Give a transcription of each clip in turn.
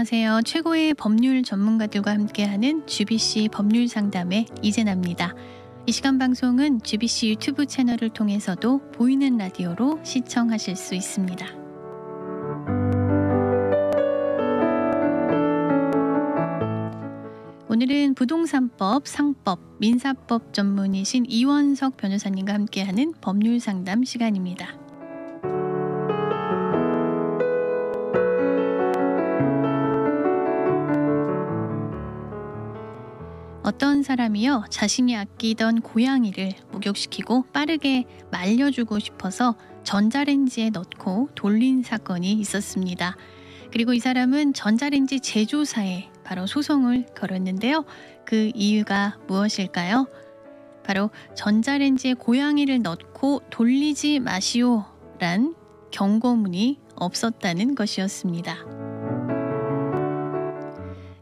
안녕하세요. 최고의 법률 전문가들과 함께하는 GBC 법률 상담의 이재나입니다. 이 시간 방송은 GBC 유튜브 채널을 통해서도 보이는 라디오로 시청하실 수 있습니다. 오늘은 부동산법, 상법, 민사법 전문이신 이원석 변호사님과 함께하는 법률 상담 시간입니다. 어떤 사람이요 자신이 아끼던 고양이를 목욕시키고 빠르게 말려주고 싶어서 전자레인지에 넣고 돌린 사건이 있었습니다. 그리고 이 사람은 전자레인지 제조사에 바로 소송을 걸었는데요. 그 이유가 무엇일까요? 바로 전자레인지에 고양이를 넣고 돌리지 마시오란 경고문이 없었다는 것이었습니다.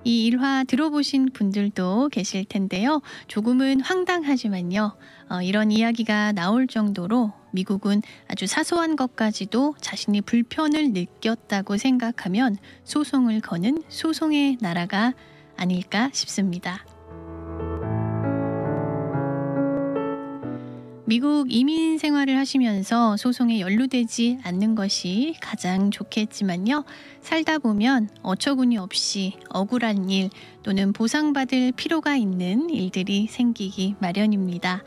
이 일화 들어보신 분들도 계실 텐데요. 조금은 황당하지만요. 어, 이런 이야기가 나올 정도로 미국은 아주 사소한 것까지도 자신이 불편을 느꼈다고 생각하면 소송을 거는 소송의 나라가 아닐까 싶습니다. 미국 이민 생활을 하시면서 소송에 연루되지 않는 것이 가장 좋겠지만요. 살다 보면 어처구니 없이 억울한 일 또는 보상받을 필요가 있는 일들이 생기기 마련입니다.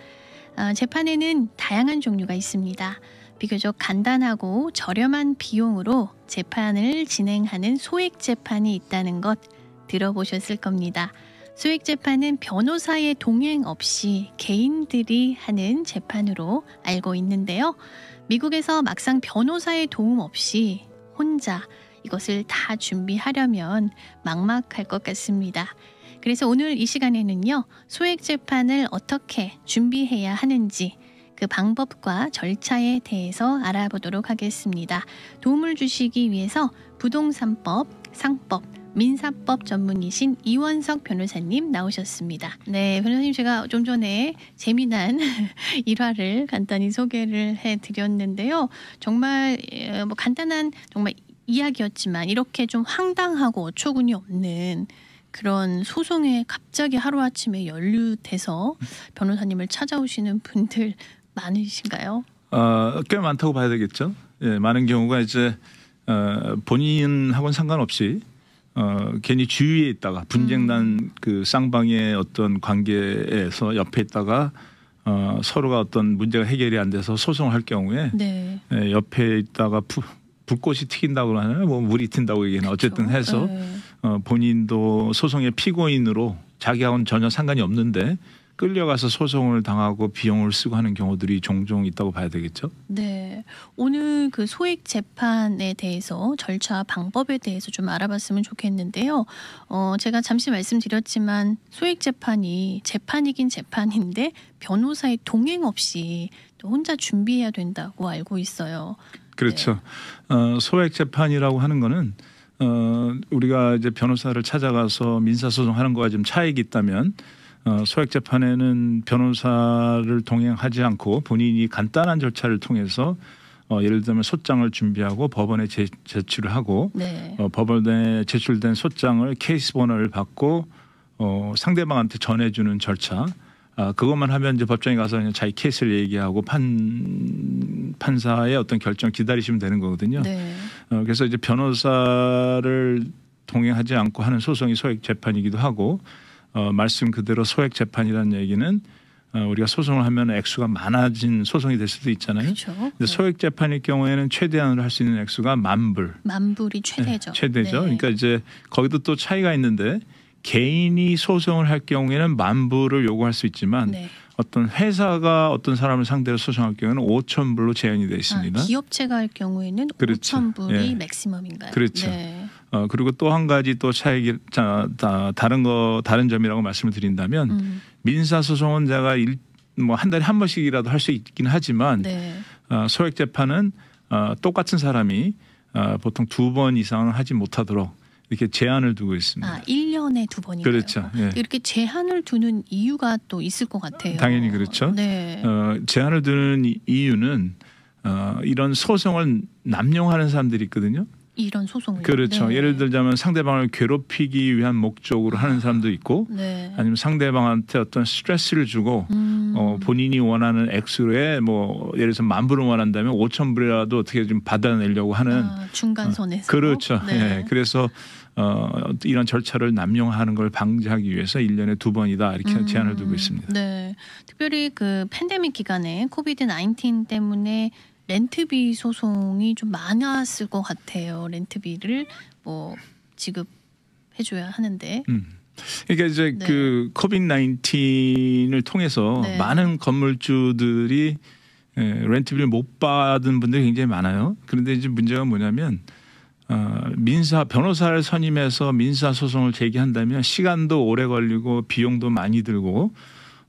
어, 재판에는 다양한 종류가 있습니다. 비교적 간단하고 저렴한 비용으로 재판을 진행하는 소액 재판이 있다는 것 들어보셨을 겁니다. 소액 재판은 변호사의 동행 없이 개인들이 하는 재판으로 알고 있는데요. 미국에서 막상 변호사의 도움 없이 혼자 이것을 다 준비하려면 막막할 것 같습니다. 그래서 오늘 이 시간에는요, 소액 재판을 어떻게 준비해야 하는지, 그 방법과 절차에 대해서 알아보도록 하겠습니다. 도움을 주시기 위해서 부동산법, 상법, 민사법 전문이신 이원석 변호사님 나오셨습니다. 네, 변호사님 제가 좀 전에 재미난 일화를 간단히 소개를 해 드렸는데요. 정말 예, 뭐 간단한 정말 이야기였지만 이렇게 좀 황당하고 어처구니 없는 그런 소송에 갑자기 하루아침에 연루돼서 변호사님을 찾아오시는 분들 많으신가요? 어, 꽤 많다고 봐야 되겠죠. 예, 많은 경우가 이제 어, 본인하고는 상관없이 어, 괜히 주위에 있다가 분쟁난 음. 그 쌍방의 어떤 관계에서 옆에 있다가 어, 서로가 어떤 문제가 해결이 안 돼서 소송을 할 경우에 네. 에, 예, 옆에 있다가 부, 불꽃이 튀긴다고 하나요? 뭐 물이 튄다고 얘기는 어쨌든 해서 네. 어, 본인도 소송의 피고인으로 자기하고는 전혀 상관이 없는데 끌려가서 소송을 당하고 비용을 쓰고 하는 경우들이 종종 있다고 봐야 되겠죠? 네. 오늘 그 소액 재판에 대해서 절차 방법에 대해서 좀 알아봤으면 좋겠는데요. 어, 제가 잠시 말씀드렸지만 소액 재판이 재판이긴 재판인데 변호사의 동행 없이 또 혼자 준비해야 된다고 알고 있어요. 그렇죠. 네. 어, 소액 재판이라고 하는 거는 어, 우리가 이제 변호사를 찾아가서 민사소송하는 거와 좀 차익이 있다면 어, 소액 재판에는 변호사를 동행하지 않고 본인이 간단한 절차를 통해서 어, 예를 들면 소장을 준비하고 법원에 제, 제출을 하고 네. 어, 법원에 제출된 소장을 케이스 번호를 받고 어, 상대방한테 전해주는 절차 아, 그것만 하면 이제 법정에 가서 그냥 자기 케이스를 얘기하고 판 판사의 어떤 결정 기다리시면 되는 거거든요. 네. 어, 그래서 이제 변호사를 동행하지 않고 하는 소송이 소액 재판이기도 하고 어, 말씀 그대로 소액 재판이라는 얘기는 어, 우리가 소송을 하면 액수가 많아진 소송이 될 수도 있잖아요. 그렇 근데 네. 소액 재판일 경우에는 최대한으로 할 수 있는 액수가 만 불. 만 불이 최대죠. 네, 최대죠. 네. 그러니까 이제 거기도 또 차이가 있는데 개인이 소송을 할 경우에는 만불을 요구할 수 있지만 네. 어떤 회사가 어떤 사람을 상대로 소송할 경우에는 5천 불로 제한이 되어 있습니다. 아, 기업체가 할 경우에는 그렇죠. 5천 불이 예. 맥시멈인가요? 그렇죠. 네. 어, 그리고 또 한 가지 또 차이 자, 다, 다른 거 다른 점이라고 말씀을 드린다면 음. 민사 소송은 제가 뭐한 달에 한 번씩이라도 할 수 있긴 하지만 네. 어, 소액 재판은 어, 똑같은 사람이 어, 보통 두 번 이상은 하지 못하도록 이렇게 제한을 두고 있습니다. 아, 1년에 두 번이요. 그렇죠. 예. 이렇게 제한을 두는 이유가 또 있을 것 같아요. 당연히 그렇죠. 네. 어, 제한을 두는 이유는 어, 이런 소송을 남용하는 사람들이 있거든요. 이런 소송을 그렇죠. 네. 예를 들자면 상대방을 괴롭히기 위한 목적으로 하는 아, 사람도 있고 네. 아니면 상대방한테 어떤 스트레스를 주고 어, 음. 어, 본인이 원하는 액수에 로뭐 예를 들어서 만 불을 원한다면 오천 불이라도 어떻게 좀 받아내려고 하는 아, 중간선에서 어, 그렇죠. 네. 네. 그래서 어, 이런 절차를 남용하는 걸 방지하기 위해서 일년에두 번이다 이렇게 음. 제안을 두고 있습니다. 네. 특별히 그 팬데믹 기간에 코비드 나인 때문에 렌트비 소송이 좀 많았을 것 같아요. 렌트비를 뭐 지급해줘야 하는데. 음. 그러니까 이제 네. 그 코빈 나인틴을 통해서 네. 많은 건물주들이 예, 렌트비를 못 받은 분들이 굉장히 많아요. 그런데 이제 문제가 뭐냐면 어, 민사 변호사를 선임해서 민사 소송을 제기한다면 시간도 오래 걸리고 비용도 많이 들고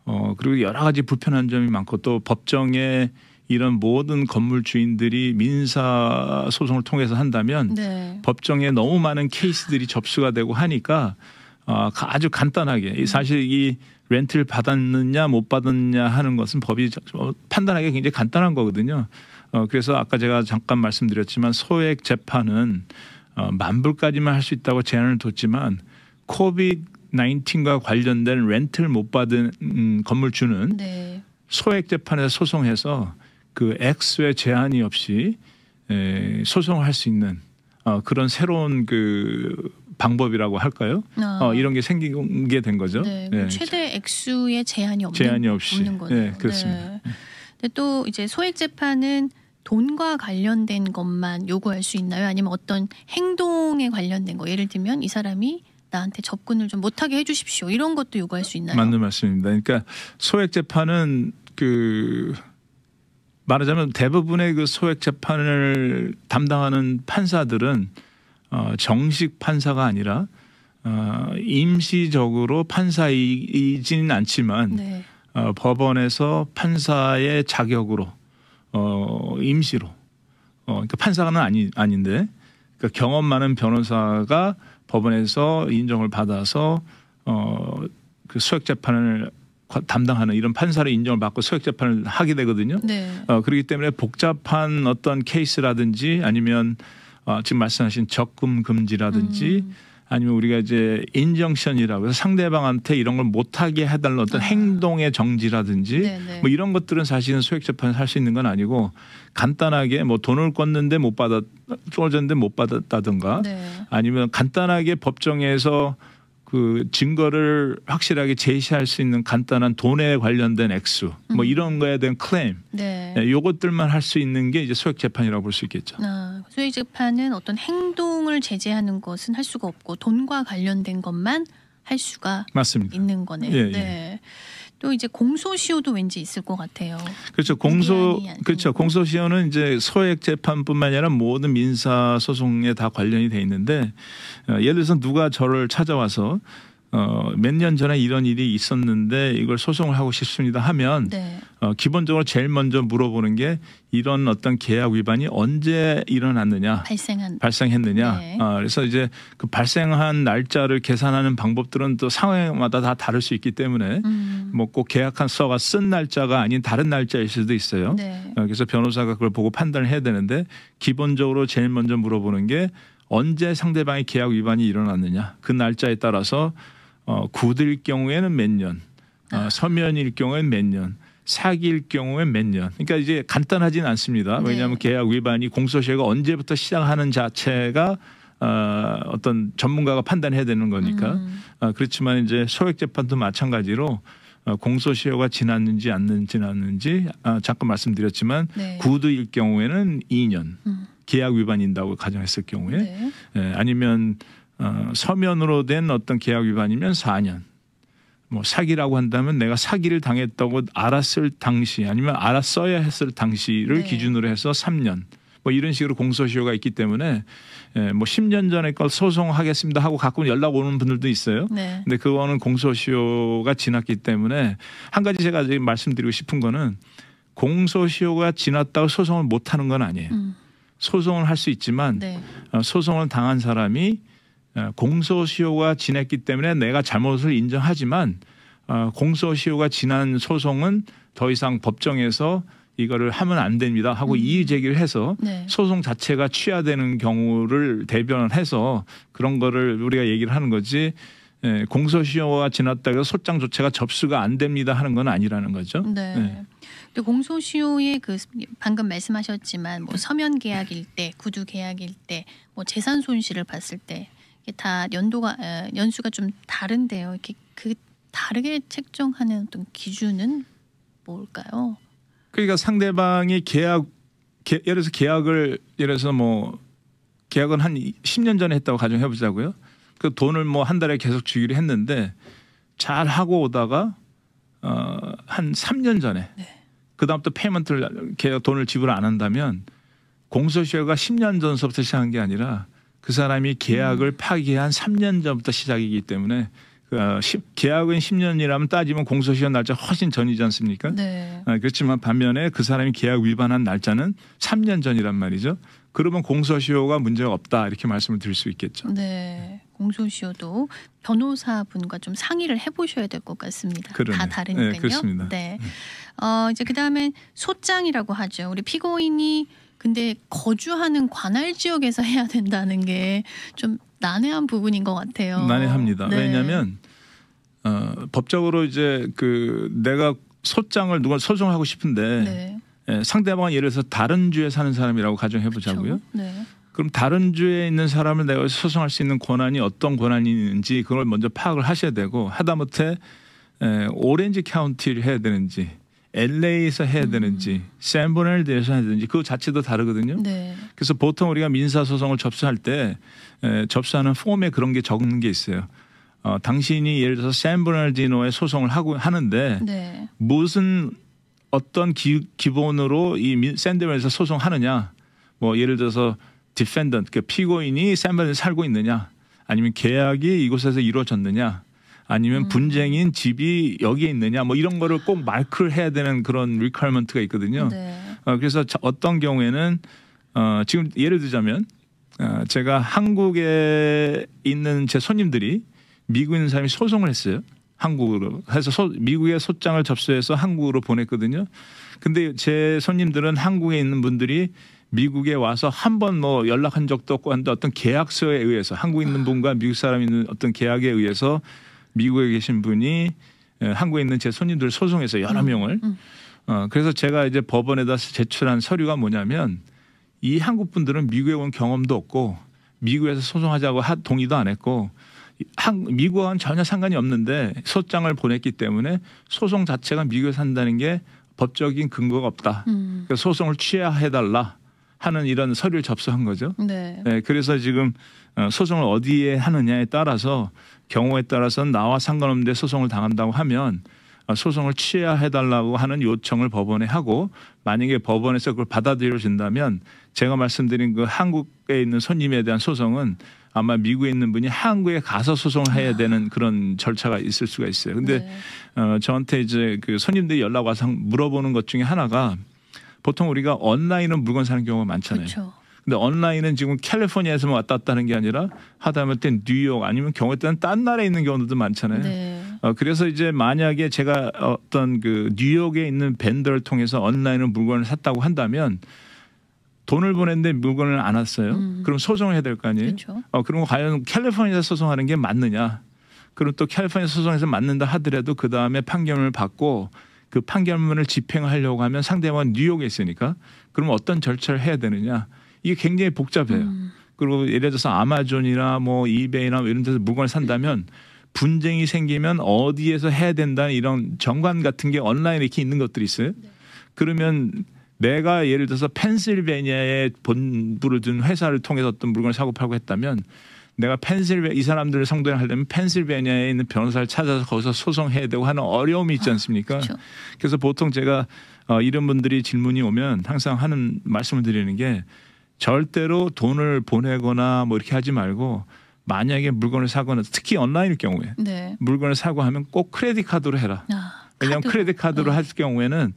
어 그리고 여러 가지 불편한 점이 많고 또 법정에 이런 모든 건물 주인들이 민사 소송을 통해서 한다면 네. 법정에 너무 많은 케이스들이 접수가 되고 하니까 어, 아주 간단하게 사실 이 렌트를 받았느냐 못 받았느냐 하는 것은 법이 판단하기 굉장히 간단한 거거든요. 어, 그래서 아까 제가 잠깐 말씀드렸지만 소액 재판은 어, 만불까지만 할 수 있다고 제한을 뒀지만 코비 19과 관련된 렌트를 못 받은 음, 건물주는 네. 소액 재판에서 소송해서 그 액수의 제한이 없이 에, 소송을 할 수 있는 어, 그런 새로운 그 방법이라고 할까요? 아. 어, 이런 게생긴게 된 거죠. 네, 네. 최대 액수의 제한이 없는, 제한이 없이. 없는 거네요. 네, 그렇습니다. 네. 근데 또 이제 소액 재판은 돈과 관련된 것만 요구할 수 있나요? 아니면 어떤 행동에 관련된 거 예를 들면 이 사람이 나한테 접근을 좀 못하게 해주십시오 이런 것도 요구할 수 있나요? 맞는 말씀입니다. 그러니까 소액 재판은 그 말하자면 대부분의 그 소액 재판을 담당하는 판사들은 어, 정식 판사가 아니라 어, 임시적으로 판사이지는 않지만 네. 어, 법원에서 판사의 자격으로 어, 임시로 어, 그러니까 판사는 아니 아닌데 그러니까 경험 많은 변호사가 법원에서 인정을 받아서 어, 그소액 재판을 담당하는 이런 판사로 인정을 받고 소액 재판을 하게 되거든요. 네. 어, 그렇기 때문에 복잡한 어떤 케이스라든지 아니면 어, 지금 말씀하신 적금 금지라든지 음. 아니면 우리가 이제 인정션이라고 해서 상대방한테 이런 걸 못하게 해달라는 어떤 아. 행동의 정지라든지 네네. 네. 뭐 이런 것들은 사실은 소액 재판을 할 수 있는 건 아니고 간단하게 뭐 돈을 꿨는데 못 받았 쫄졌는데못 받았다든가 네. 아니면 간단하게 법정에서 그 증거를 확실하게 제시할 수 있는 간단한 돈에 관련된 액수 뭐 음. 뭐 이런 거에 대한 클레임 네. 네 요것들만 할 수 있는 게 이제 소액 재판이라고 볼 수 있겠죠. 아, 소액 재판은 어떤 행동을 제재하는 것은 할 수가 없고 돈과 관련된 것만 할 수가 맞습니다. 있는 거네요. 예, 예. 네. 또 이제 공소시효도 왠지 있을 것 같아요. 그렇죠. 공소 그렇죠. 공소시효는 이제 소액 재판뿐만 아니라 모든 민사 소송에 다 관련이 돼 있는데 어, 예를 들어서 누가 저를 찾아와서 어, 몇 년 전에 이런 일이 있었는데 이걸 소송을 하고 싶습니다 하면 네. 어, 기본적으로 제일 먼저 물어보는 게 이런 어떤 계약 위반이 언제 일어났느냐, 발생한, 발생했느냐. 네. 어, 그래서 이제 그 발생한 날짜를 계산하는 방법들은 또 상황마다 다 다를 수 있기 때문에 음. 뭐꼭 계약한 서가 쓴 날짜가 아닌 다른 날짜일 수도 있어요. 네. 어, 그래서 변호사가 그걸 보고 판단을 해야 되는데 기본적으로 제일 먼저 물어보는 게 언제 상대방의 계약 위반이 일어났느냐 그 날짜에 따라서 어, 구들 경우에는 몇 년, 어, 아. 서면일 경우에는 몇 년, 사기일 경우에 몇 년. 그러니까 이제 간단하진 않습니다. 네. 왜냐하면 네. 계약 위반이 공소시효가 언제부터 시작하는 자체가 어, 어떤 전문가가 판단해야 되는 거니까. 음. 어, 그렇지만 이제 소액 재판도 마찬가지로 어, 공소시효가 지났는지 안 지났는지 아, 잠깐 말씀드렸지만 네. 구두일 경우에는 2년 음. 계약 위반인다고 가정했을 경우에 네. 예, 아니면 어, 서면으로 된 어떤 계약 위반이면 4년. 뭐 사기라고 한다면 내가 사기를 당했다고 알았을 당시 아니면 알았어야 했을 당시를 네. 기준으로 해서 3년. 뭐 이런 식으로 공소시효가 있기 때문에 예, 뭐 10년 전에 걸 소송하겠습니다 하고 가끔 연락 오는 분들도 있어요. 네. 근데 그거는 공소시효가 지났기 때문에 한 가지 제가 지금 말씀드리고 싶은 거는 공소시효가 지났다고 소송을 못 하는 건 아니에요. 음. 소송을 할 수 있지만 네. 어, 소송을 당한 사람이 어, 공소시효가 지냈기 때문에 내가 잘못을 인정하지만 어, 공소시효가 지난 소송은 더 이상 법정에서 이거를 하면 안 됩니다 하고 음. 이의 제기를 해서 네. 소송 자체가 취하되는 경우를 대변해서 을 그런 거를 우리가 얘기를 하는 거지 예, 공소시효가 지났다고 해서 소장 조치가 접수가 안 됩니다 하는 건 아니라는 거죠. 네. 예. 근데 공소시효의 그 방금 말씀하셨지만 뭐 서면 계약일 때, 구두 계약일 때, 뭐 재산 손실을 봤을 때 이게 다 연도가 연수가 좀 다른데요. 이렇게 그 다르게 책정하는 어떤 기준은 뭘까요? 그러니까 상대방이 계약 개, 예를 들어서 계약을 예를 들어서 뭐 계약은 한 10년 전에 했다고 가정해 보자고요. 그 돈을 뭐 한 달에 계속 주기로 했는데 잘 하고 오다가 어한 3년 전에 네. 그다음부터 페이먼트를 계약 돈을 지불 안 한다면 공소시효가 10년 전서부터 시작한 게 아니라 그 사람이 계약을 음. 파기한 3년 전부터 시작이기 때문에 그, 어, 시, 계약은 10년이라면 따지면 공소시효 날짜 훨씬 전이지 않습니까? 네. 아, 그렇지만 반면에 그 사람이 계약 위반한 날짜는 3년 전이란 말이죠. 그러면 공소시효가 문제가 없다 이렇게 말씀을 드릴 수 있겠죠. 네. 공소시효도 변호사분과 좀 상의를 해보셔야 될 것 같습니다. 그러네다 다르니까요. 네, 그렇습니다. 네. 음. 어, 이제 그다음에 소장이라고 하죠. 우리 피고인이 근데 거주하는 관할 지역에서 해야 된다는 게 좀 난해한 부분인 것 같아요. 난해합니다. 네. 왜냐하면 어, 법적으로 이제 그 내가 소장을 누가 소송하고 싶은데 네. 예, 상대방은 예를 들어서 다른 주에 사는 사람이라고 가정해 보자고요. 그렇죠. 네. 그럼 다른 주에 있는 사람을 내가 소송할 수 있는 권한이 어떤 권한인지 그걸 먼저 파악을 하셔야 되고 하다못해 에, 예, 오렌지 카운티를 해야 되는지 LA에서 해야 되는지 음. 샌보넬드에서 해야 되는지 그 자체도 다르거든요. 네. 그래서 보통 우리가 민사 소송을 접수할 때 에, 접수하는 폼에 그런 게 적은 게 있어요. 어, 당신이 예를 들어서 샌보넬디노에 소송을 하고 하는데 네. 무슨 어떤 기, 기본으로 이 샌드맨에서 소송하느냐 뭐 예를 들어서 디펜던트 그 피고인이 샌드맨에 살고 있느냐 아니면 계약이 이곳에서 이루어졌느냐 아니면 음. 분쟁인 집이 여기에 있느냐 뭐 이런 거를 꼭 마크를 해야 되는 그런 리퀘먼트가 있거든요. 네. 어, 그래서 저, 어떤 경우에는 어, 지금 예를 들자면 어, 제가 한국에 있는 제 손님들이 미국에 있는 사람이 소송을 했어요. 한국으로 해서 소, 미국에 소장을 접수해서 한국으로 보냈거든요. 근데 제 손님들은 한국에 있는 분들이 미국에 와서 한 번 뭐 연락한 적도 없고 한데 어떤 계약서에 의해서 한국 있는 분과 미국 사람 있는 어떤 계약에 의해서 미국에 계신 분이 예, 한국에 있는 제 손님들 소송해서 여러 음, 명을 음. 어, 그래서 제가 이제 법원에다 제출한 서류가 뭐냐면 이 한국 분들은 미국에 온 경험도 없고 미국에서 소송하자고 하, 동의도 안 했고 한, 미국과는 전혀 상관이 없는데 소장을 보냈기 때문에 소송 자체가 미국에 산다는 게 법적인 근거가 없다. 음. 그러니까 소송을 취해해달라 야 하는 이런 서류를 접수한 거죠. 네. 네 그래서 지금 어, 소송을 어디에 하느냐에 따라서 경우에 따라서는 나와 상관없는데 소송을 당한다고 하면 어, 소송을 취하해달라고 하는 요청을 법원에 하고 만약에 법원에서 그걸 받아들여진다면 제가 말씀드린 그 한국에 있는 손님에 대한 소송은 아마 미국에 있는 분이 한국에 가서 소송을 해야 되는 그런 절차가 있을 수가 있어요. 근데 네. 어, 저한테 이제 그 손님들이 연락 와서 물어보는 것 중에 하나가 보통 우리가 온라인은 물건 사는 경우가 많잖아요. 그쵸. 근데 온라인은 지금 캘리포니아에서만 왔다 갔다 하는 게 아니라 하다못해 뉴욕 아니면 경우에 따른 딴 나라에 있는 경우도 많잖아요. 네. 어, 그래서 이제 만약에 제가 어떤 그 뉴욕에 있는 밴더를 통해서 온라인으로 물건을 샀다고 한다면 돈을 보냈는데 물건을 안 왔어요. 음. 그럼 소송을 해야 될 거 아니에요. 그쵸. 어, 그럼 과연 캘리포니아에서 소송하는 게 맞느냐? 그럼 또 캘리포니아 소송에서 맞는다 하더라도 그 다음에 판결문을 받고 그 판결문을 집행하려고 하면 상대방은 뉴욕에 있으니까 그럼 어떤 절차를 해야 되느냐? 이게 굉장히 복잡해요. 음. 그리고 예를 들어서 아마존이나 뭐 이베이나 뭐 이런 데서 물건을 산다면 분쟁이 생기면 어디에서 해야 된다 이런 정관 같은 게 온라인에 이렇게 있는 것들이 있어요. 네. 그러면 내가 예를 들어서 펜실베니아에 본부를 둔 회사를 통해서 어떤 물건을 사고 팔고 했다면 내가 펜실베 이 사람들을 성도에 하려면 펜실베니아에 있는 변호사를 찾아서 거기서 소송해야 되고 하는 어려움이 있지 아, 않습니까? 아, 그래서 보통 제가 어, 이런 분들이 질문이 오면 항상 하는 말씀을 드리는 게 절대로 돈을 보내거나 뭐 이렇게 하지 말고 만약에 물건을 사거나 특히 온라인일 경우에 네. 물건을 사고 하면 꼭 크레딧 카드로 해라. 아, 왜냐하면 카드. 크레딧 카드로 네. 할 경우에는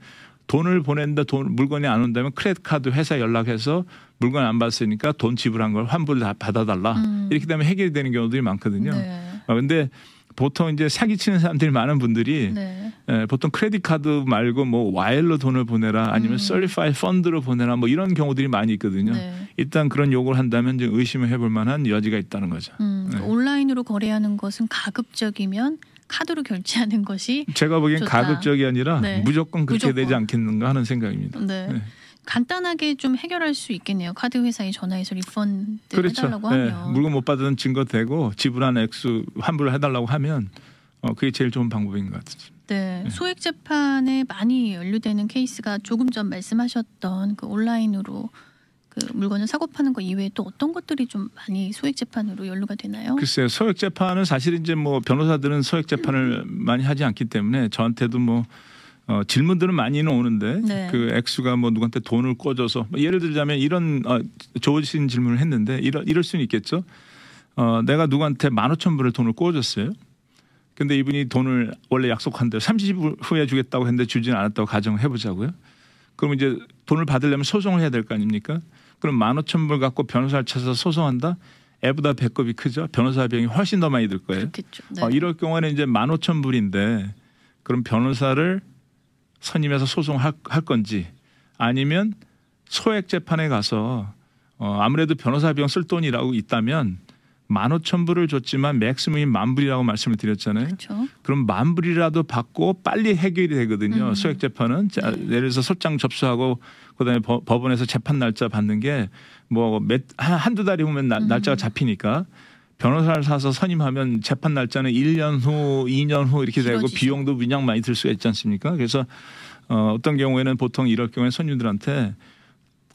돈을 보낸다, 돈 물건이 안 온다면 크레딧 카드 회사 연락해서 물건 안받으니까돈 지불한 걸 환불 다 받아달라 음. 이렇게 되면 해결되는 경우들이 많거든요. 네. 어, 근데 보통 이제 사기치는 사람들이 많은 분들이 네. 예, 보통 크레딧 카드 말고 뭐 와일로 돈을 보내라 아니면 음. 썰리파이 펀드로 보내라 뭐 이런 경우들이 많이 있거든요. 네. 일단 그런 요구를 한다면 이 의심을 해볼 만한 여지가 있다는 거죠. 음, 네. 그러니까 온라인으로 거래하는 것은 가급적이면 카드로 결제하는 것이 제가 보기엔 좋다. 가급적이 아니라 네. 무조건 그렇게 무조건. 되지 않겠는가 하는 생각입니다. 네. 네. 간단하게 좀 해결할 수 있겠네요. 카드 회사에 전화해서 리펀드 그렇죠. 해달라고 네. 하면 네. 물건 못 받은 증거 되고 지불한 액수 환불을 해달라고 하면 어, 그게 제일 좋은 방법인 것같습니 네. 네. 소액 재판에 많이 연루되는 케이스가 조금 전 말씀하셨던 그 온라인으로 그 물건을 사고 파는 거 이외에 또 어떤 것들이 좀 많이 소액 재판으로 연루가 되나요? 글쎄요, 소액 재판은 사실 이제 뭐 변호사들은 소액 재판을 많이 하지 않기 때문에 저한테도 뭐 어, 질문들은 많이는 오는데 네. 그 액수가 뭐 누구한테 돈을 꿔줘서 뭐 예를 들자면 이런 어, 좋으신 질문을 했는데 이러 이럴 수는 있겠죠. 어, 내가 누구한테 만 오천 불을 돈을 꿔줬어요. 근데 이분이 돈을 원래 약속한 대로 30일 후에 주겠다고 했는데 주지는 않았다고 가정해 보자고요. 그럼 이제 돈을 받으려면 소송을 해야 될 거 아닙니까? 그럼 만 오천 불 갖고 변호사를 찾아서 소송한다. 애보다 배꼽이 크죠. 변호사 비용이 훨씬 더 많이 들 거예요. 그렇겠죠. 네. 어, 이럴 경우에는 이제 만 오천 불인데 그럼 변호사를 선임해서 소송할 건지 아니면 소액 재판에 가서 어, 아무래도 변호사 비용 쓸 돈이라고 있다면 만 오천 불을 줬지만 맥스무인 만 불이라고 말씀을 드렸잖아요. 그렇 그럼 만 불이라도 받고 빨리 해결이 되거든요. 음. 소액 재판은 자, 네. 예를 들어서 소장 접수하고 그다음에 버, 법원에서 재판 날짜 받는 게뭐 몇한두 달이 후면 나, 날짜가 음. 잡히니까 변호사를 사서 선임하면 재판 날짜는 1년 후, 2년 후 이렇게 되고 길어지죠. 비용도 그냥 많이 들 수가 있지 않습니까? 그래서 어, 어떤 경우에는 보통 이럴 경우에 손님들한테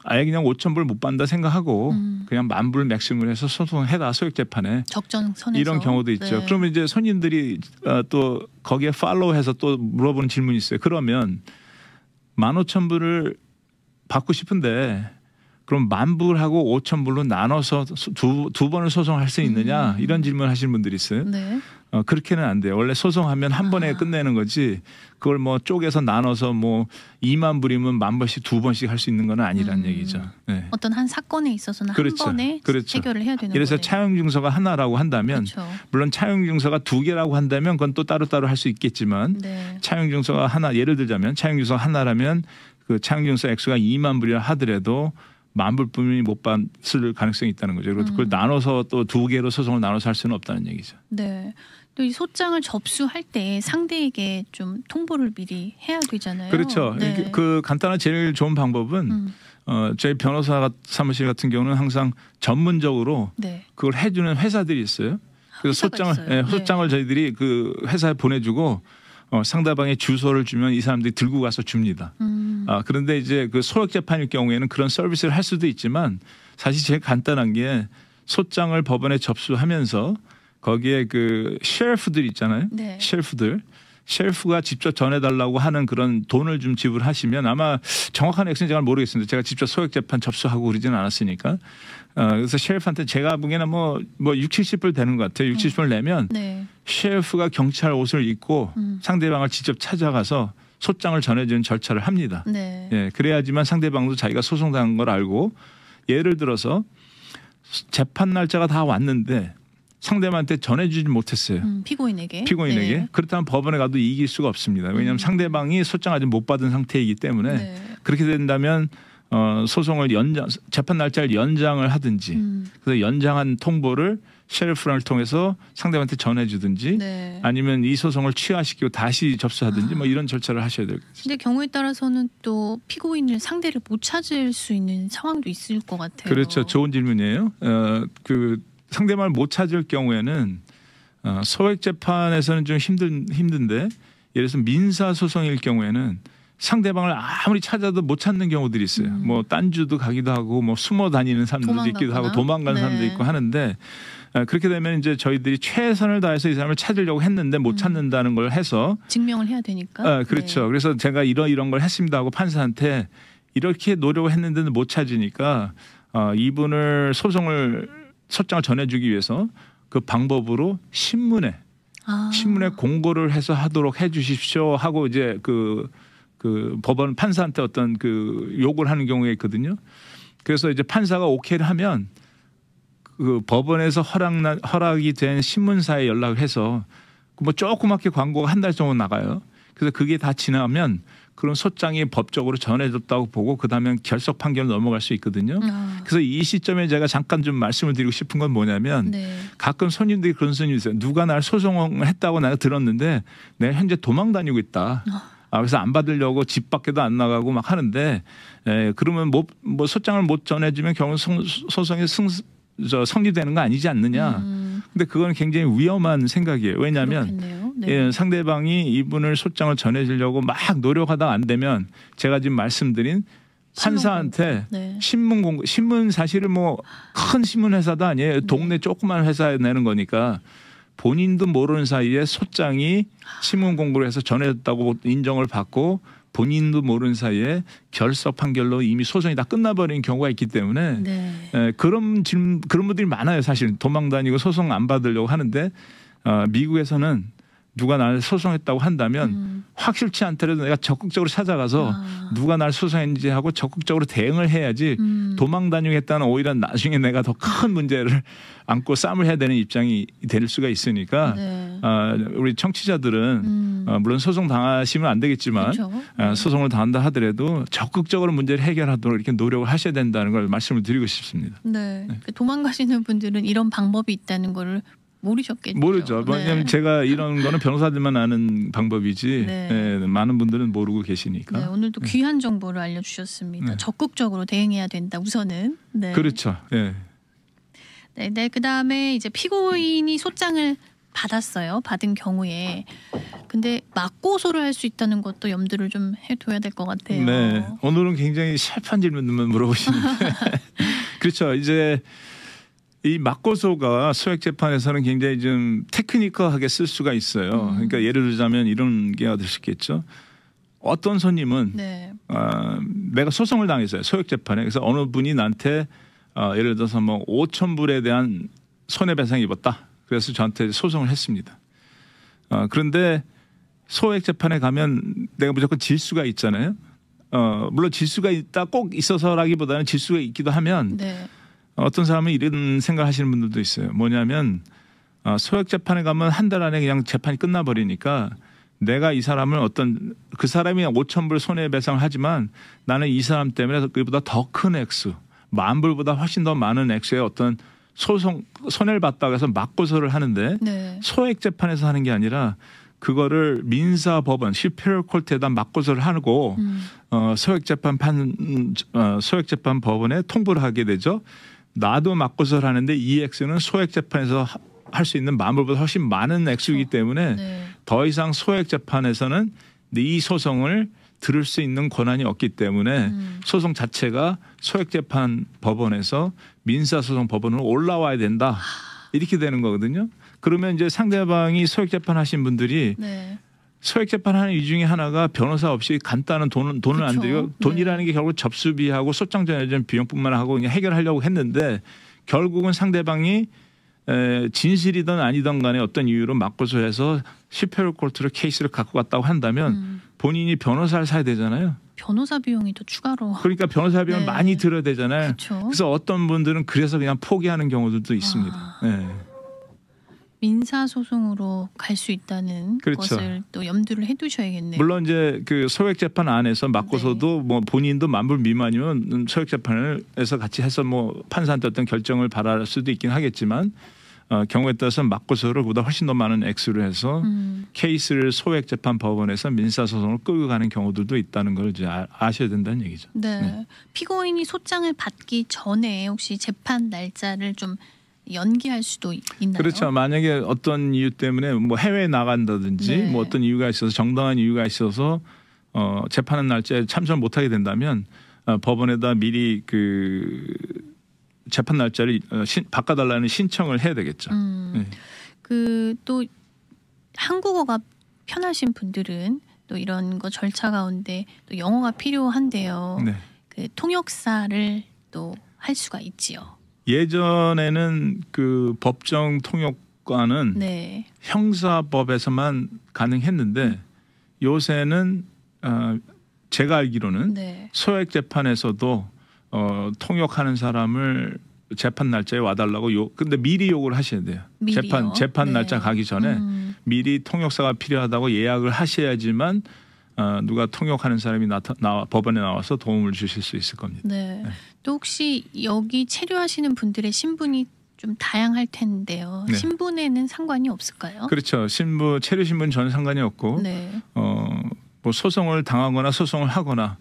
아예 그냥 5천 불못 받는다 생각하고 음. 그냥 만 불 맥심을 해서 소송해다 소액 재판에 적정선에서 이런 경우도 있죠. 네. 그러면 이제 손님들이 어, 아, 또 거기에 팔로우해서 또 물어보는 질문이 있어요. 그러면 1 5 0 0 0 불을 받고 싶은데 그럼 만 불하고 오천 불로 나눠서 두, 두 번을 소송할 수 있느냐 음. 이런 질문 하시는 분들이 있어요. 네. 어, 그렇게는 안 돼요. 원래 소송하면 한 번에 아. 끝내는 거지 그걸 뭐 쪼개서 나눠서 뭐이만 불이면 만 번씩 두 번씩 할 수 있는 건 아니란 음. 얘기죠. 네. 어떤 한 사건에 있어서는 그렇죠. 한 번에 그렇죠. 해결을 해야 되는 거예요. 그래서 차용증서가 하나라고 한다면 그렇죠. 물론 차용증서가 두 개라고 한다면 그건 또 따로따로 할 수 있겠지만 네. 차용증서가 하나 예를 들자면 차용증서 하나라면 그 차용증서 액수가 이만 불이라 하더라도 만불품이못 받을 가능성이 있다는 거죠. 그리고 그걸 음. 나눠서 또 두 개로 소송을 나눠서 할 수는 없다는 얘기죠. 네. 또 이 소장을 접수할 때 상대에게 좀 통보를 미리 해야 되잖아요. 그렇죠. 네. 그 간단한 제일 좋은 방법은 음. 어, 저희 변호사 사무실 같은 경우는 항상 전문적으로 네. 그걸 해주는 회사들이 있어요. 그래서 아, 소장을 예, 네, 소장을 저희들이 그 회사에 보내주고 어, 상대방의 주소를 주면 이 사람들이 들고 가서 줍니다. 음. 아, 그런데 이제 그 소액 재판일 경우에는 그런 서비스를 할 수도 있지만 사실 제일 간단한 게 소장을 법원에 접수하면서 거기에 그 셰프들 있잖아요. 네. 셰프들 셰프가 직접 전해달라고 하는 그런 돈을 좀 지불하시면 아마 정확한 액수는 제가 모르겠습니다. 제가 직접 소액 재판 접수하고 그러지는 않았으니까. 어, 그래서 셰프한테 제가 보기에는 뭐, 뭐 6, 70불 되는 것 같아요. 6, 70불 음. 내면 네. 셰프가 경찰 옷을 입고 음. 상대방을 직접 찾아가서 소장을 전해주는 절차를 합니다. 네. 예, 그래야지만 상대방도 자기가 소송당한 걸 알고 예를 들어서 재판 날짜가 다 왔는데 상대방한테 전해주지 못했어요. 음, 피고인에게. 피고인에게. 네. 그렇다면 법원에 가도 이길 수가 없습니다. 왜냐하면 음. 상대방이 소장 아직 못 받은 상태이기 때문에 네. 그렇게 된다면 어, 소송을 연장 재판 날짜를 연장을 하든지 음. 그래서 연장한 통보를 셰리프랑을 통해서 상대방한테 전해주든지 네. 아니면 이 소송을 취하시키고 다시 접수하든지 뭐 아. 뭐 이런 절차를 하셔야 될것 습니다 근데 경우에 따라서는 또 피고인을 상대를 못 찾을 수 있는 상황도 있을 것 같아요. 그렇죠. 좋은 질문이에요. 어, 그 상대방을 못 찾을 경우에는 어, 소액 재판에서는 좀 힘든 힘든데 예를 들어서 민사 소송일 경우에는 상대방을 아무리 찾아도 못 찾는 경우들이 있어요. 음. 뭐 딴주도 가기도 하고 뭐 숨어 다니는 사람들도 도망가구나. 있기도 하고 도망간 네. 사람도 있고 하는데 어, 그렇게 되면 이제 저희들이 최선을 다해서 이 사람을 찾으려고 했는데 못 음. 찾는다는 걸 해서 증명을 해야 되니까. 아, 그렇죠. 네. 그래서 제가 이런 이런 걸 했습니다 하고 판사한테 이렇게 노력을 했는데는 못 찾으니까 어, 이분을 소송을 설정을 전해주기 위해서 그 방법으로 신문에 아. 신문에 공고를 해서 하도록 해주십시오 하고 이제 그, 그 법원 판사한테 어떤 그 욕을 하는 경우가 있거든요. 그래서 이제 판사가 오케이를 하면 그 법원에서 허락 허락이 된 신문사에 연락을 해서 뭐 조그맣게 광고가 한 달 정도 나가요. 그래서 그게 다 지나면 그런 소장이 법적으로 전해졌다고 보고 그다음에 결석 판결로 넘어갈 수 있거든요. 아. 그래서 이 시점에 제가 잠깐 좀 말씀을 드리고 싶은 건 뭐냐면 네. 가끔 손님들이 그런 손님이 있어요. 누가 날 소송을 했다고 내가 들었는데 내가 현재 도망 다니고 있다. 아. 아, 그래서 안 받으려고 집 밖에도 안 나가고 막 하는데 에, 예, 그러면 뭐, 뭐 소장을 못 전해주면 결국 소송이 승, 저, 성립되는 거 아니지 않느냐. 음. 근데 그건 굉장히 위험한 생각이에요. 왜냐하면 그렇겠네요. 네. 예, 상대방이 이분을 소장을 전해주려고 막 노력하다 안 되면 제가 지금 말씀드린 판사한테 네. 신문 공고 신문 사실은 뭐 큰 신문 회사도 아니에요. 네. 동네 조그만 회사에 내는 거니까 본인도 모르는 사이에 소장이 신문 공고를 해서 전해졌다고 인정을 받고 본인도 모르는 사이에 결석 판결로 이미 소송이 다 끝나버린 경우가 있기 때문에 네. 에, 예, 그런 지금 그런 분들이 많아요. 사실 도망 다니고 소송 안 받으려고 하는데 어, 미국에서는 누가 나를 소송했다고 한다면 음. 확실치 않더라도 내가 적극적으로 찾아가서 아. 누가 날 소송했는지 하고 적극적으로 대응을 해야지 음. 도망 다니겠다는 오히려 나중에 내가 더 큰 문제를 안고 싸움을 해야 되는 입장이 될 수가 있으니까 네. 어, 우리 청취자들은 음. 어, 물론 소송 당하시면 안 되겠지만 그렇죠? 어, 소송을 당한다 하더라도 적극적으로 문제를 해결하도록 이렇게 노력을 하셔야 된다는 걸 말씀을 드리고 싶습니다. 네. 네. 그 도망가시는 분들은 이런 방법이 있다는 거 모르셨겠죠. 모르죠. 왜냐하면 네. 제가 이런 거는 변호사들만 아는 방법이지 네. 네, 많은 분들은 모르고 계시니까. 네, 오늘도 음. 귀한 정보를 알려주셨습니다. 네. 적극적으로 대응해야 된다. 우선은. 네. 그렇죠. 네. 네, 네. 그다음에 이제 피고인이 소장을 받았어요. 받은 경우에. 근데 맞고소를 할 수 있다는 것도 염두를 좀 해둬야 될 것 같아요. 네. 오늘은 굉장히 샤판 질문만 물어보시는데. 그렇죠. 이제 이 막고소가 소액 재판에서는 굉장히 좀 테크니컬하게 쓸 수가 있어요. 음. 그러니까 예를 들자면 이런 게될수 있겠죠. 어떤 손님은 네. 어, 내가 소송을 당했어요. 소액 재판에. 그래서 어느 분이 나한테 어, 예를 들어서 뭐 5천 불에 대한 손해배상 입었다. 그래서 저한테 소송을 했습니다. 어, 그런데 소액 재판에 가면 내가 무조건 질 수가 있잖아요. 어, 물론 질 수가 있다 꼭 있어서라기보다는 질 수가 있기도 하면 네. 어떤 사람은 이런 생각하시는 분들도 있어요. 뭐냐면 아, 소액 재판에 가면 한 달 안에 그냥 재판이 끝나버리니까 내가 이 사람을 어떤 그 사람이 5천 불 손해배상하지만 을 나는 이 사람 때문에 그보다 더 큰 액수 만 불보다 훨씬 더 많은 액수의 어떤 소송 손해를 봤다고 해서 막고소를 하는데 네. 소액 재판에서 하는 게 아니라 그거를 민사법원 실패럴 콜트에다 막고소를 하고 음. 어, 소액 재판 판 어, 소액 재판 법원에 통보를 하게 되죠. 나도 맞고서 하는데 이 액수는 소액 재판에서 할 수 있는 만불보다 훨씬 많은 액수이기 그렇죠. 때문에 네. 더 이상 소액 재판에서는 이 소송을 들을 수 있는 권한이 없기 때문에 음. 소송 자체가 소액 재판 법원에서 민사 소송 법원으로 올라와야 된다. 아. 이렇게 되는 거거든요. 그러면 이제 상대방이 소액 재판하신 분들이 네. 소액 재판하는 이유 중에 하나가 변호사 없이 간단한 돈은 돈을 그쵸. 안 들고 네. 돈이라는 게 결국 접수비하고 소장 전해전 비용뿐만 하고 그냥 해결하려고 했는데 결국은 상대방이 에, 진실이든 아니든 간에 어떤 이유로 맞고서 해서 실패로 콜트로 케이스를 갖고 갔다고 한다면 음. 본인이 변호사를 사야 되잖아요. 변호사 비용이 또 추가로. 그러니까 변호사 비용 네. 많이 들어야 되잖아요. 그쵸. 그래서 어떤 분들은 그래서 그냥 포기하는 경우들도 있습니다. 아. 네. 민사 소송으로 갈 수 있다는 그렇죠. 것을 또 염두를 해두셔야겠네요. 물론 이제 그 소액 재판 안에서 맡고서도 네. 뭐 본인도 만불 미만이면 소액 재판에서 같이 해서 뭐 판사한테 어떤 결정을 바랄 수도 있긴 하겠지만 어, 경우에 따라서 막고서를 보다 훨씬 더 많은 액수로 해서 음. 케이스를 소액 재판 법원에서 민사 소송을 끌고 가는 경우들도 있다는 걸 이제 아, 셔야 된다는 얘기죠. 네. 네. 피고인이 소장을 받기 전에 혹시 재판 날짜를 좀 연기할 수도 있나요? 그렇죠. 만약에 어떤 이유 때문에 뭐 해외 에 나간다든지 네. 뭐 어떤 이유가 있어서 정당한 이유가 있어서 어, 재판하는 날짜에 참석을 못하게 된다면 어, 법원에다 미리 그 재판 날짜를 어, 신, 바꿔달라는 신청을 해야 되겠죠. 음, 네. 그또 한국어가 편하신 분들은 또 이런 거 절차 가운데 또 영어가 필요한데요. 네. 그 통역사를 또 할 수가 있지요. 예전에는 그 법정 통역과는 네. 형사법에서만 가능했는데 음. 요새는 어, 제가 알기로는 네. 소액 재판에서도 어, 통역하는 사람을 재판 날짜에 와달라고 요 근데 미리 요구를 하셔야 돼요. 미리요? 재판 재판 네. 날짜 가기 전에 음. 미리 통역사가 필요하다고 예약을 하셔야지만 어, 누가 통역하는 사람이 나타, 나 법원에 나와서 도움을 주실 수 있을 겁니다. 네. 네. 또 혹시 여기 체류하시는 분들의 신분이 좀 다양할 텐데요. 네. 신분에는 상관이 없을까요? 그렇죠. 신분 체류 신분 전 상관이 없고 네. 어뭐 소송을 당하거나 소송을 하거나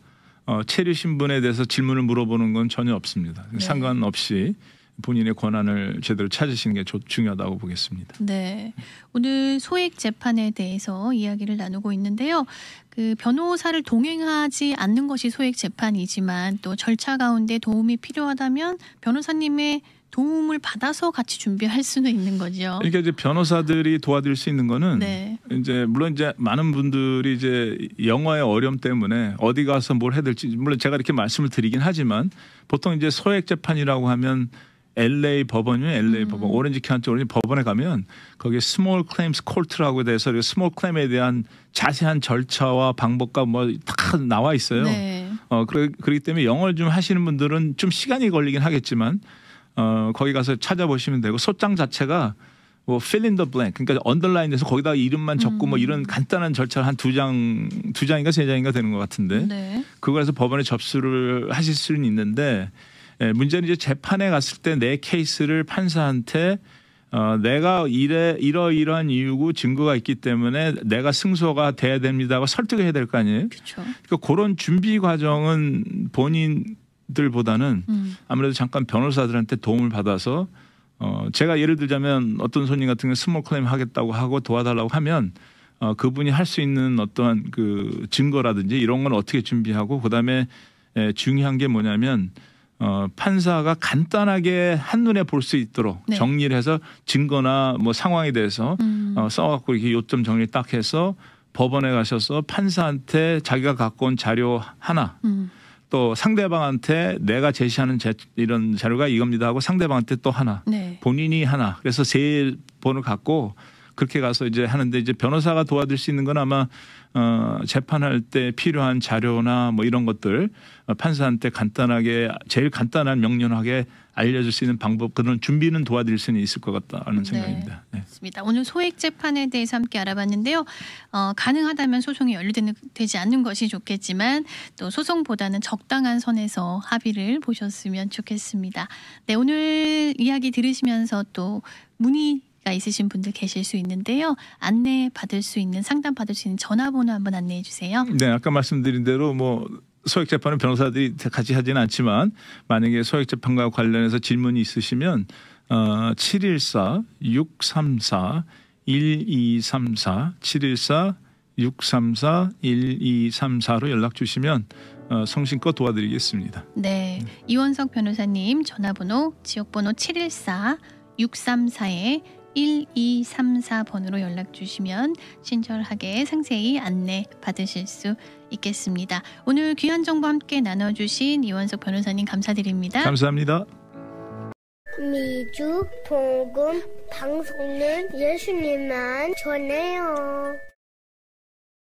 어, 체류 신분에 대해서 질문을 물어보는 건 전혀 없습니다. 네. 상관없이 본인의 권한을 제대로 찾으시는 게 중요하다고 보겠습니다. 네. 오늘 소액 재판에 대해서 이야기를 나누고 있는데요. 그 변호사를 동행하지 않는 것이 소액 재판이지만 또 절차 가운데 도움이 필요하다면 변호사님의 도움을 받아서 같이 준비할 수는 있는 거죠. 그러니까 이제 변호사들이 도와드릴 수 있는 거는 네. 이제 물론 이제 많은 분들이 이제 영어의 어려움 때문에 어디 가서 뭘 해야 될지 물론 제가 이렇게 말씀을 드리긴 하지만 보통 이제 소액 재판이라고 하면 LA 법원이면 LA 음. 법원, 오렌지 카운티 오렌지 법원에 가면 거기에 스몰 클레임스 콜트라고 돼서 스몰 그 클레임에 대한 자세한 절차와 방법과 뭐다 나와 있어요. 네. 어 그러, 그렇기 때문에 영어를 좀 하시는 분들은 좀 시간이 걸리긴 하겠지만 어 거기 가서 찾아보시면 되고 소장 자체가 뭐 fill in the blank 그러니까 언더라인 돼서 거기다 이름만 적고 뭐 음. 뭐 이런 간단한 절차를 한두 장 두 장인가 세 장인가 되는 것 같은데 네. 그거에서 법원에 접수를 하실 수는 있는데 예, 문제는 이제 재판에 갔을 때 내 케이스를 판사한테 어, 내가 이래 이러이러한 이유고 증거가 있기 때문에 내가 승소가 돼야 됩니다고 설득해야 될 거 아니에요. 그렇 그러니까 그런 준비 과정은 본인들보다는 음. 아무래도 잠깐 변호사들한테 도움을 받아서 어, 제가 예를 들자면 어떤 손님 같은 경우 스몰 클레임 하겠다고 하고 도와달라고 하면 어, 그분이 할 수 있는 어떠한 그 증거라든지 이런 건 어떻게 준비하고 그다음에 에, 예, 중요한 게 뭐냐면 어, 판사가 간단하게 한눈에 볼 수 있도록 네. 정리를 해서 증거나 뭐 상황에 대해서 음. 어, 써갖고 이렇게 요점 정리 를딱 해서 법원에 가셔서 판사한테 자기가 갖고 온 자료 하나 음. 또 상대방한테 내가 제시하는 제, 이런 자료가 이겁니다 하고 상대방한테 또 하나 네. 본인이 하나 그래서 세 번을 갖고 그렇게 가서 이제 하는데 이제 변호사가 도와줄 수 있는 건 아마 어, 재판할 때 필요한 자료나 뭐 이런 것들 어, 판사한테 간단하게 제일 간단한 명료하게 알려줄 수 있는 방법 그런 준비는 도와드릴 수는 있을 것 같다는 네, 생각입니다. 네, 맞습니다. 오늘 소액 재판에 대해서 함께 알아봤는데요. 어, 가능하다면 소송이 연루되지 않는 것이 좋겠지만 또 소송보다는 적당한 선에서 합의를 보셨으면 좋겠습니다. 네, 오늘 이야기 들으시면서 또 문의 있으신 분들 계실 수 있는데요. 안내 받을 수 있는 상담 받을 수 있는 전화번호 한번 안내해 주세요. 네, 아까 말씀드린 대로 뭐 소액 재판은 변호사들이 같이 하지는 않지만 만약에 소액 재판과 관련해서 질문이 있으시면 어, 714 634 1234 714 634 1234로 연락 주시면 어, 성신껏 도와드리겠습니다. 네. 이원석 변호사님 전화번호 지역번호 714 634에 1234번으로 연락 주시면 친절하게 상세히 안내 받으실 수 있겠습니다. 오늘 귀한 정보 함께 나눠주신 이원석 변호사님 감사드립니다. 감사합니다. 미주 복음 방송은 예수님만 전해요.